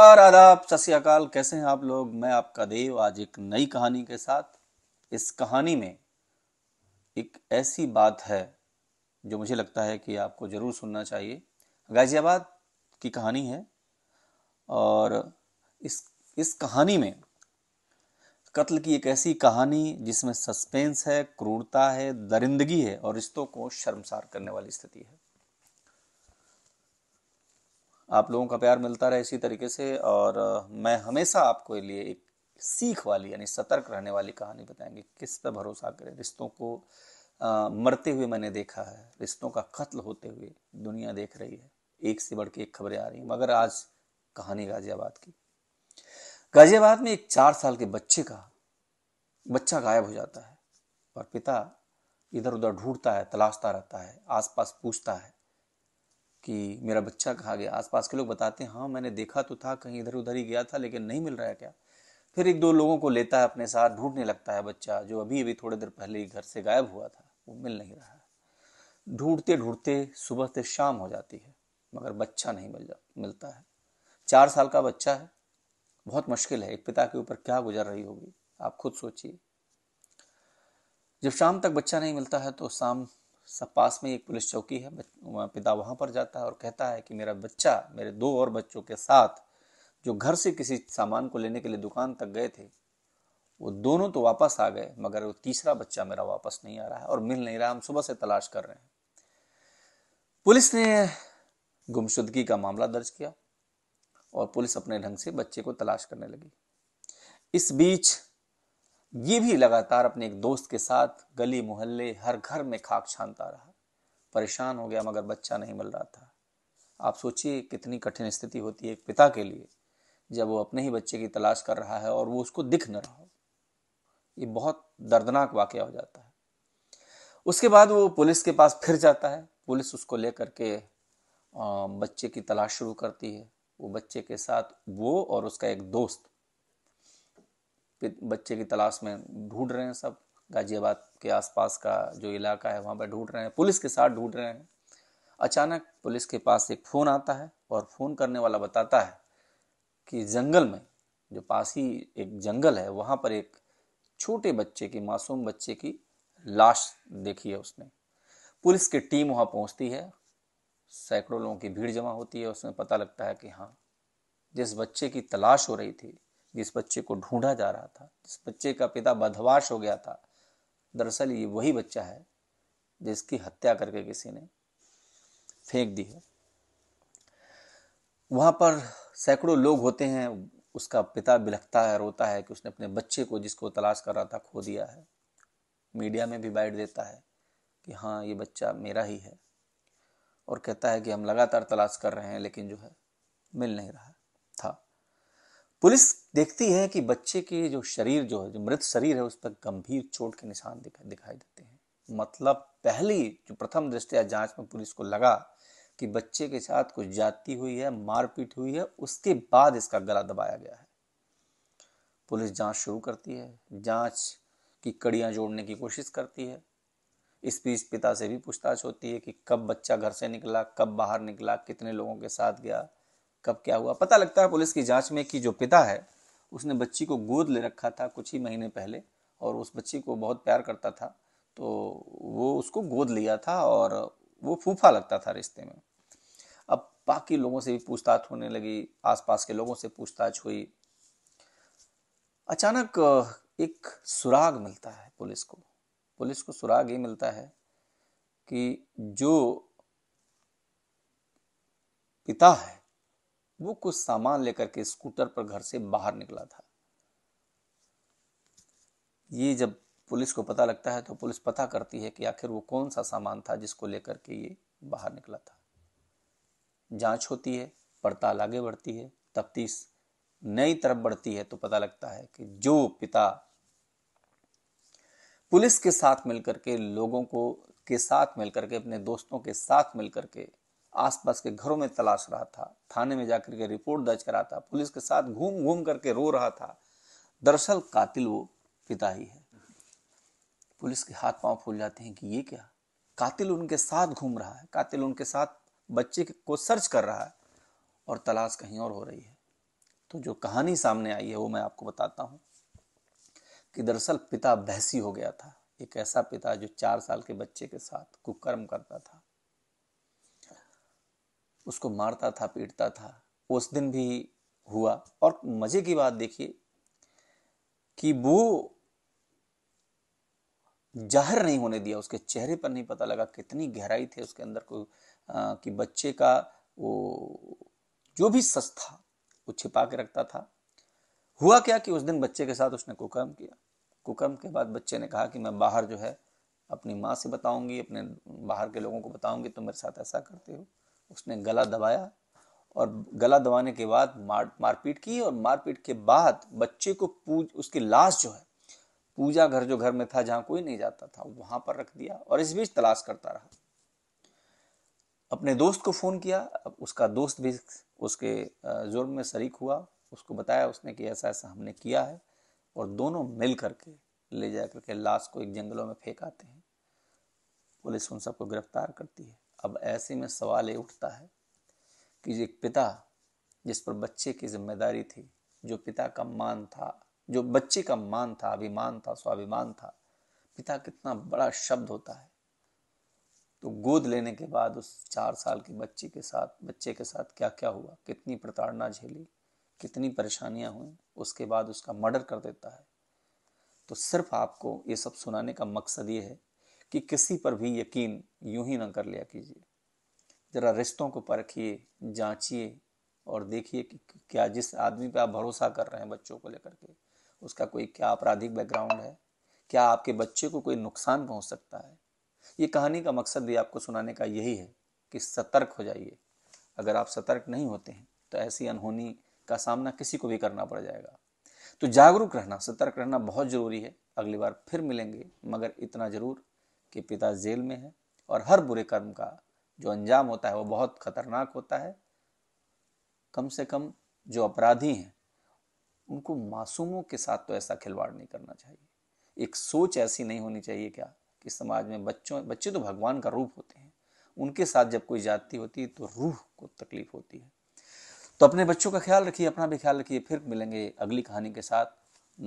नमस्कार आदाब श्रीकाल कैसे हैं आप लोग मैं आपका देव आज एक नई कहानी के साथ इस कहानी में एक ऐसी बात है जो मुझे लगता है कि आपको ज़रूर सुनना चाहिए गाजियाबाद की कहानी है और इस इस कहानी में कत्ल की एक ऐसी कहानी जिसमें सस्पेंस है क्रूरता है दरिंदगी है और रिश्तों को शर्मसार करने वाली स्थिति है आप लोगों का प्यार मिलता रहे इसी तरीके से और मैं हमेशा आपको लिए एक सीख वाली यानी सतर्क रहने वाली कहानी बताएंगे किस पर भरोसा करें रिश्तों को आ, मरते हुए मैंने देखा है रिश्तों का कत्ल होते हुए दुनिया देख रही है एक से बढ़ के एक खबरें आ रही हैं मगर आज कहानी गाजियाबाद की गाजियाबाद में एक चार साल के बच्चे का बच्चा गायब हो जाता है और पिता इधर उधर ढूंढता है तलाशता रहता है आसपास पूछता है कि मेरा बच्चा कहाँ गया आसपास के लोग बताते हैं हाँ मैंने देखा तो था कहीं इधर उधर ही गया था लेकिन नहीं मिल रहा है क्या फिर एक दो लोगों को लेता है अपने साथ ढूंढने लगता है बच्चा जो अभी अभी थोड़ी देर पहले ही घर से गायब हुआ था वो मिल नहीं रहा है ढूंढते ढूंढते सुबह से शाम हो जाती है मगर बच्चा नहीं मिल जा मिलता है चार साल का बच्चा है बहुत मुश्किल है एक पिता के ऊपर क्या गुजर रही होगी आप खुद सोचिए जब शाम तक बच्चा नहीं मिलता है तो शाम सब पास में एक पुलिस चौकी है पिता वहाँ पर जाता है और कहता है कि मेरा बच्चा मेरे दो और बच्चों के साथ जो घर से किसी सामान को लेने के लिए दुकान तक गए थे वो दोनों तो वापस आ गए मगर वो तीसरा बच्चा मेरा वापस नहीं आ रहा है और मिल नहीं रहा हम सुबह से तलाश कर रहे हैं पुलिस ने गुमशुदगी का मामला दर्ज किया और पुलिस अपने ढंग से बच्चे को तलाश करने लगी इस बीच ये भी लगातार अपने एक दोस्त के साथ गली मोहल्ले हर घर में खाक छानता रहा परेशान हो गया मगर बच्चा नहीं मिल रहा था आप सोचिए कितनी कठिन स्थिति होती है एक पिता के लिए जब वो अपने ही बच्चे की तलाश कर रहा है और वो उसको दिख न रहा हो ये बहुत दर्दनाक वाक्य हो जाता है उसके बाद वो पुलिस के पास फिर जाता है पुलिस उसको ले करके बच्चे की तलाश शुरू करती है वो बच्चे के साथ वो और उसका एक दोस्त बच्चे की तलाश में ढूंढ रहे हैं सब गाजियाबाद के आसपास का जो इलाका है वहाँ पर ढूंढ रहे हैं पुलिस के साथ ढूंढ रहे हैं अचानक पुलिस के पास एक फ़ोन आता है और फ़ोन करने वाला बताता है कि जंगल में जो पास ही एक जंगल है वहाँ पर एक छोटे बच्चे की मासूम बच्चे की लाश देखी है उसने पुलिस की टीम वहाँ पहुँचती है सैकड़ों लोगों की भीड़ जमा होती है उसमें पता लगता है कि हाँ जिस बच्चे की तलाश हो रही थी जिस बच्चे को ढूंढा जा रहा था जिस बच्चे का पिता बदहवाश हो गया था दरअसल ये वही बच्चा है जिसकी हत्या करके किसी ने फेंक दी है वहाँ पर सैकड़ों लोग होते हैं उसका पिता बिलखता है रोता है कि उसने अपने बच्चे को जिसको तलाश कर रहा था खो दिया है मीडिया में भी बैठ देता है कि हाँ ये बच्चा मेरा ही है और कहता है कि हम लगातार तलाश कर रहे हैं लेकिन जो है मिल नहीं रहा था पुलिस देखती है कि बच्चे के जो शरीर जो है जो मृत शरीर है उस पर गंभीर चोट के निशान दिखा दिखाई देते हैं मतलब पहली जो प्रथम दृष्टया जांच में पुलिस को लगा कि बच्चे के साथ कुछ जाती हुई है मारपीट हुई है उसके बाद इसका गला दबाया गया है पुलिस जांच शुरू करती है जांच की कड़ियां जोड़ने की कोशिश करती है इस बीच पिता से भी पूछताछ होती है कि कब बच्चा घर से निकला कब बाहर निकला कितने लोगों के साथ गया कब क्या हुआ पता लगता है पुलिस की जांच में कि जो पिता है उसने बच्ची को गोद ले रखा था कुछ ही महीने पहले और उस बच्ची को बहुत प्यार करता था तो वो उसको गोद लिया था और वो फूफा लगता था रिश्ते में अब बाकी लोगों से भी पूछताछ होने लगी आसपास के लोगों से पूछताछ हुई अचानक एक सुराग मिलता है पुलिस को पुलिस को सुराग ये मिलता है कि जो पिता है वो कुछ सामान लेकर के स्कूटर पर घर से बाहर निकला था ये जब पुलिस को पता लगता है तो पुलिस पता करती है कि आखिर वो कौन सा सामान था जिसको लेकर के ये बाहर निकला था जांच होती है पड़ताल आगे बढ़ती है तफ्तीश नई तरफ बढ़ती है तो पता लगता है कि जो पिता पुलिस के साथ मिलकर के लोगों को के साथ मिलकर के अपने दोस्तों के साथ मिलकर के आसपास के घरों में तलाश रहा था थाने में जाकर के रिपोर्ट दर्ज करा था पुलिस के साथ घूम घूम करके रो रहा था दरअसल कातिल वो पिता ही है पुलिस के हाथ पांव फूल जाते हैं कि ये क्या कातिल उनके साथ घूम रहा है कातिल उनके साथ बच्चे को सर्च कर रहा है और तलाश कहीं और हो रही है तो जो कहानी सामने आई है वो मैं आपको बताता हूँ कि दरअसल पिता बहसी हो गया था एक ऐसा पिता जो चार साल के बच्चे के साथ कुकर्म करता था उसको मारता था पीटता था उस दिन भी हुआ और मजे की बात देखिए कि वो जाहिर नहीं होने दिया उसके चेहरे पर नहीं पता लगा कितनी गहराई थी उसके अंदर को आ, कि बच्चे का वो जो भी सच था वो छिपा के रखता था हुआ क्या कि उस दिन बच्चे के साथ उसने कुकर्म किया कुकर्म के बाद बच्चे ने कहा कि मैं बाहर जो है अपनी माँ से बताऊंगी अपने बाहर के लोगों को बताऊंगी तुम मेरे साथ ऐसा करते हो उसने गला दबाया और गला दबाने के बाद मार मारपीट की और मारपीट के बाद बच्चे को पूज उसकी लाश जो है पूजा घर जो घर में था जहां कोई नहीं जाता था वहां पर रख दिया और इस बीच तलाश करता रहा अपने दोस्त को फ़ोन किया उसका दोस्त भी उसके जुर्म में शरीक हुआ उसको बताया उसने कि ऐसा ऐसा हमने किया है और दोनों मिल करके ले जा करके लाश को एक जंगलों में फेंक आते हैं पुलिस उन सबको गिरफ्तार करती है अब ऐसे में सवाल ये उठता है कि एक पिता जिस पर बच्चे की जिम्मेदारी थी जो पिता का मान था जो बच्चे का मान था अभिमान था स्वाभिमान था पिता कितना बड़ा शब्द होता है तो गोद लेने के बाद उस चार साल की बच्ची के साथ बच्चे के साथ क्या क्या हुआ कितनी प्रताड़ना झेली कितनी परेशानियां हुई उसके बाद उसका मर्डर कर देता है तो सिर्फ आपको ये सब सुनाने का मकसद ये है कि किसी पर भी यकीन यूं ही ना कर लिया कीजिए ज़रा रिश्तों को परखिए जांचिए और देखिए कि क्या जिस आदमी पे आप भरोसा कर रहे हैं बच्चों को लेकर के उसका कोई क्या आपराधिक बैकग्राउंड है क्या आपके बच्चे को कोई नुकसान पहुंच सकता है ये कहानी का मकसद भी आपको सुनाने का यही है कि सतर्क हो जाइए अगर आप सतर्क नहीं होते हैं तो ऐसी अनहोनी का सामना किसी को भी करना पड़ जाएगा तो जागरूक रहना सतर्क रहना बहुत ज़रूरी है अगली बार फिर मिलेंगे मगर इतना ज़रूर कि पिता जेल में है और हर बुरे कर्म का जो अंजाम होता है वो बहुत खतरनाक होता है कम से कम जो अपराधी हैं उनको मासूमों के साथ तो ऐसा खिलवाड़ नहीं करना चाहिए एक सोच ऐसी नहीं होनी चाहिए क्या कि समाज में बच्चों बच्चे तो भगवान का रूप होते हैं उनके साथ जब कोई जाति होती है तो रूह को तकलीफ होती है तो अपने बच्चों का ख्याल रखिए अपना भी ख्याल रखिए फिर मिलेंगे अगली कहानी के साथ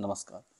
नमस्कार